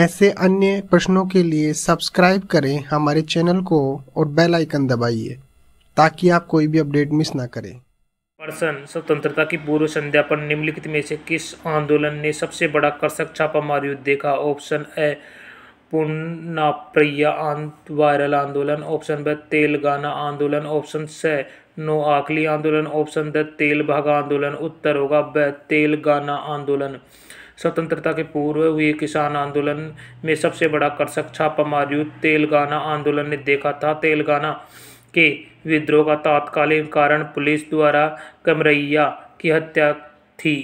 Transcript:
ऐसे अन्य प्रश्नों के लिए सब्सक्राइब करें हमारे चैनल को और बेल आइकन दबाइए ताकि आप कोई भी अपडेट मिस ना करें पर्सन स्वतंत्रता की पूर्व संध्या पर निम्नलिखित में से किस आंदोलन ने सबसे बड़ा कर्षक छापामारी युद्ध देखा ऑप्शन ए पुन्नाप्रिया वायरल आंदोलन ऑप्शन ब तेलगाना आंदोलन ऑप्शन स नो आकली आंदोलन ऑप्शन द तेल भागा आंदोलन उत्तर होगा ब तेलगाना आंदोलन स्वतंत्रता के पूर्व हुए किसान आंदोलन में सबसे बड़ा कर्षक छापा मारू तेलगाना आंदोलन ने देखा था तेलगाना के विद्रोह का तात्कालीन कारण पुलिस द्वारा कमरैया की हत्या थी